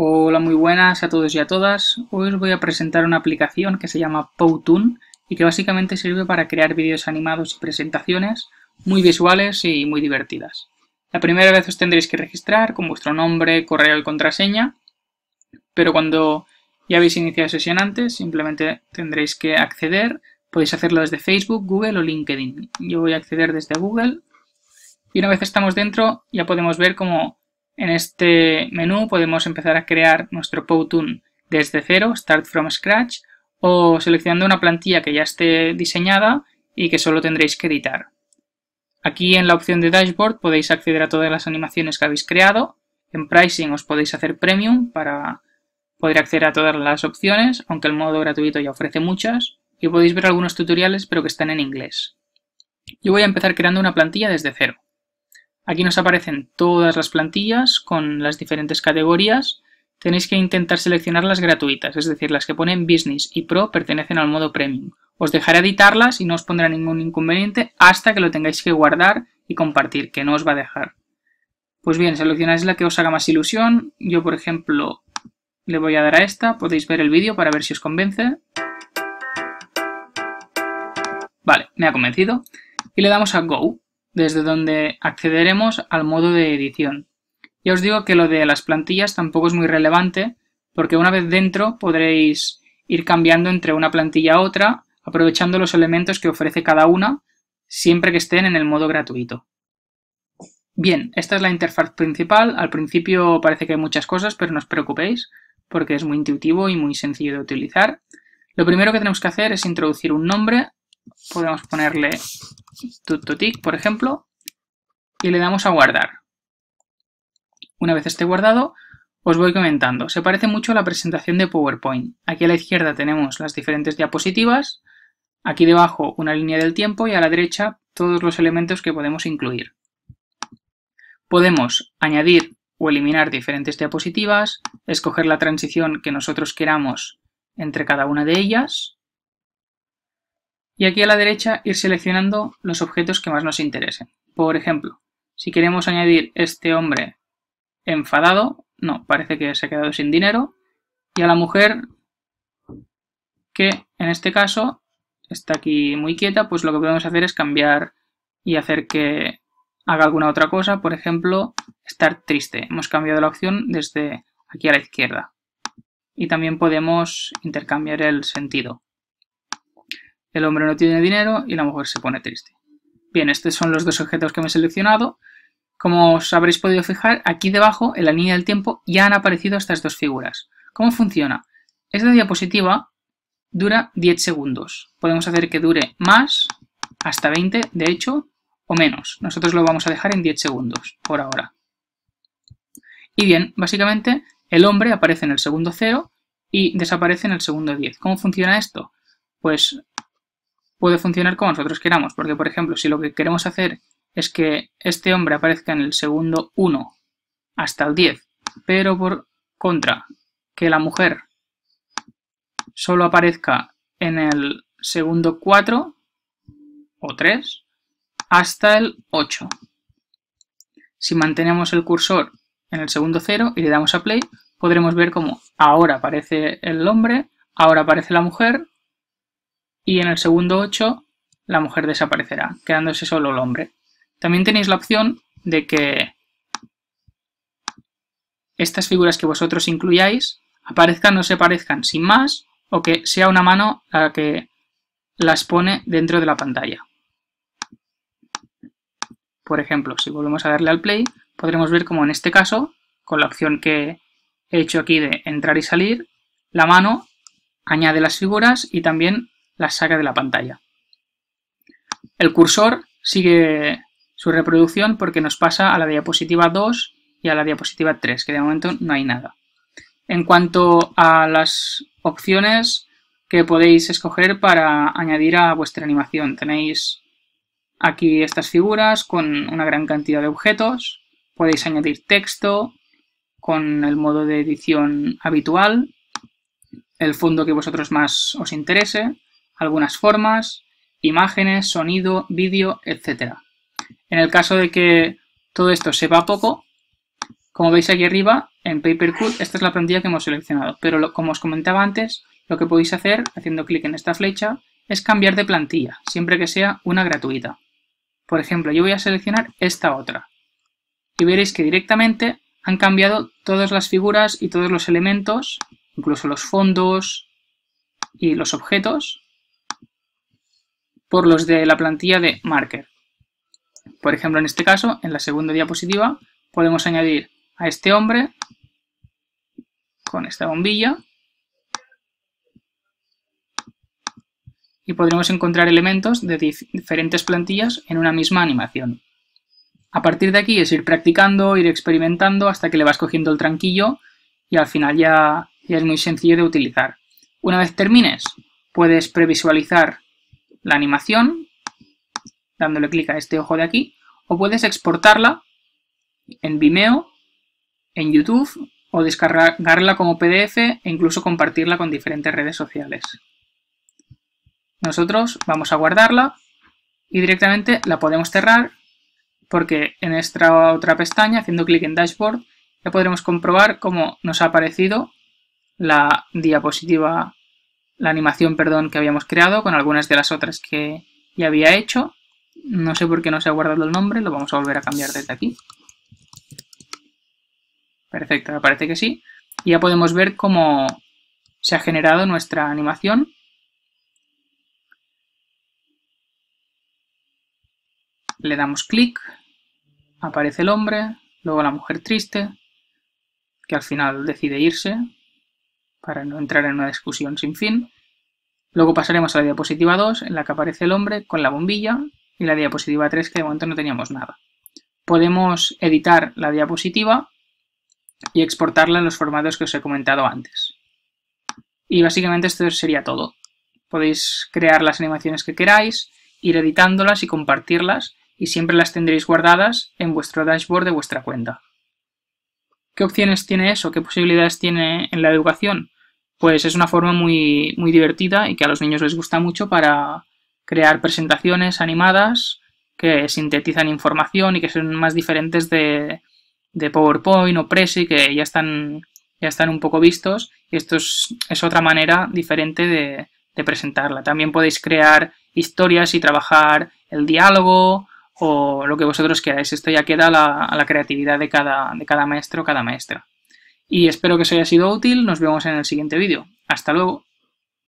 Hola, muy buenas a todos y a todas. Hoy os voy a presentar una aplicación que se llama Powtoon y que básicamente sirve para crear vídeos animados y presentaciones muy visuales y muy divertidas. La primera vez os tendréis que registrar con vuestro nombre, correo y contraseña, pero cuando ya habéis iniciado sesión antes, simplemente tendréis que acceder. Podéis hacerlo desde Facebook, Google o LinkedIn. Yo voy a acceder desde Google y una vez estamos dentro ya podemos ver cómo en este menú podemos empezar a crear nuestro Powtoon desde cero, Start from Scratch, o seleccionando una plantilla que ya esté diseñada y que solo tendréis que editar. Aquí en la opción de Dashboard podéis acceder a todas las animaciones que habéis creado. En Pricing os podéis hacer Premium para poder acceder a todas las opciones, aunque el modo gratuito ya ofrece muchas. Y podéis ver algunos tutoriales pero que están en inglés. Yo voy a empezar creando una plantilla desde cero. Aquí nos aparecen todas las plantillas con las diferentes categorías. Tenéis que intentar seleccionar las gratuitas, es decir, las que ponen Business y Pro pertenecen al modo Premium. Os dejaré editarlas y no os pondrá ningún inconveniente hasta que lo tengáis que guardar y compartir, que no os va a dejar. Pues bien, seleccionáis la que os haga más ilusión. Yo, por ejemplo, le voy a dar a esta. Podéis ver el vídeo para ver si os convence. Vale, me ha convencido. Y le damos a Go desde donde accederemos al modo de edición. Ya os digo que lo de las plantillas tampoco es muy relevante, porque una vez dentro podréis ir cambiando entre una plantilla a otra, aprovechando los elementos que ofrece cada una, siempre que estén en el modo gratuito. Bien, esta es la interfaz principal. Al principio parece que hay muchas cosas, pero no os preocupéis, porque es muy intuitivo y muy sencillo de utilizar. Lo primero que tenemos que hacer es introducir un nombre podemos ponerle tutotic, por ejemplo, y le damos a guardar. Una vez esté guardado, os voy comentando. Se parece mucho a la presentación de PowerPoint. Aquí a la izquierda tenemos las diferentes diapositivas, aquí debajo una línea del tiempo y a la derecha todos los elementos que podemos incluir. Podemos añadir o eliminar diferentes diapositivas, escoger la transición que nosotros queramos entre cada una de ellas, y aquí a la derecha ir seleccionando los objetos que más nos interesen. Por ejemplo, si queremos añadir este hombre enfadado, no, parece que se ha quedado sin dinero, y a la mujer que en este caso está aquí muy quieta, pues lo que podemos hacer es cambiar y hacer que haga alguna otra cosa, por ejemplo, estar triste. Hemos cambiado la opción desde aquí a la izquierda. Y también podemos intercambiar el sentido. El hombre no tiene dinero y la mujer se pone triste. Bien, estos son los dos objetos que me he seleccionado. Como os habréis podido fijar, aquí debajo, en la línea del tiempo, ya han aparecido estas dos figuras. ¿Cómo funciona? Esta diapositiva dura 10 segundos. Podemos hacer que dure más, hasta 20, de hecho, o menos. Nosotros lo vamos a dejar en 10 segundos, por ahora. Y bien, básicamente, el hombre aparece en el segundo 0 y desaparece en el segundo 10. ¿Cómo funciona esto? Pues puede funcionar como nosotros queramos. Porque, por ejemplo, si lo que queremos hacer es que este hombre aparezca en el segundo 1 hasta el 10, pero por contra, que la mujer solo aparezca en el segundo 4 o 3 hasta el 8. Si mantenemos el cursor en el segundo 0 y le damos a play, podremos ver cómo ahora aparece el hombre, ahora aparece la mujer y en el segundo 8 la mujer desaparecerá, quedándose solo el hombre. También tenéis la opción de que estas figuras que vosotros incluyáis aparezcan o se parezcan sin más o que sea una mano la que las pone dentro de la pantalla. Por ejemplo, si volvemos a darle al play, podremos ver como en este caso, con la opción que he hecho aquí de entrar y salir, la mano añade las figuras y también la saca de la pantalla. El cursor sigue su reproducción porque nos pasa a la diapositiva 2 y a la diapositiva 3, que de momento no hay nada. En cuanto a las opciones que podéis escoger para añadir a vuestra animación, tenéis aquí estas figuras con una gran cantidad de objetos, podéis añadir texto con el modo de edición habitual, el fondo que vosotros más os interese, algunas formas, imágenes, sonido, vídeo, etc. En el caso de que todo esto sepa poco, como veis aquí arriba, en PaperCut, esta es la plantilla que hemos seleccionado, pero como os comentaba antes, lo que podéis hacer, haciendo clic en esta flecha, es cambiar de plantilla, siempre que sea una gratuita. Por ejemplo, yo voy a seleccionar esta otra. Y veréis que directamente han cambiado todas las figuras y todos los elementos, incluso los fondos y los objetos, por los de la plantilla de Marker. Por ejemplo, en este caso, en la segunda diapositiva, podemos añadir a este hombre con esta bombilla y podremos encontrar elementos de diferentes plantillas en una misma animación. A partir de aquí es ir practicando, ir experimentando hasta que le vas cogiendo el tranquillo y al final ya, ya es muy sencillo de utilizar. Una vez termines, puedes previsualizar la animación, dándole clic a este ojo de aquí, o puedes exportarla en Vimeo, en YouTube, o descargarla como PDF e incluso compartirla con diferentes redes sociales. Nosotros vamos a guardarla y directamente la podemos cerrar porque en esta otra pestaña, haciendo clic en Dashboard, ya podremos comprobar cómo nos ha aparecido la diapositiva la animación, perdón, que habíamos creado con algunas de las otras que ya había hecho. No sé por qué no se ha guardado el nombre, lo vamos a volver a cambiar desde aquí. Perfecto, me parece que sí. Y ya podemos ver cómo se ha generado nuestra animación. Le damos clic, aparece el hombre, luego la mujer triste, que al final decide irse, para no entrar en una discusión sin fin. Luego pasaremos a la diapositiva 2, en la que aparece el hombre con la bombilla, y la diapositiva 3, que de momento no teníamos nada. Podemos editar la diapositiva y exportarla en los formatos que os he comentado antes. Y básicamente esto sería todo. Podéis crear las animaciones que queráis, ir editándolas y compartirlas, y siempre las tendréis guardadas en vuestro dashboard de vuestra cuenta. ¿Qué opciones tiene eso? ¿Qué posibilidades tiene en la educación? Pues es una forma muy, muy divertida y que a los niños les gusta mucho para crear presentaciones animadas que sintetizan información y que son más diferentes de, PowerPoint o Prezi que ya están, ya están un poco vistos. Y esto es, otra manera diferente de, de presentarla. También podéis crear historias y trabajar el diálogo, o lo que vosotros queráis. Esto ya queda a la, creatividad de cada, de cada maestro cada maestra. Y espero que os haya sido útil. Nos vemos en el siguiente vídeo. Hasta luego.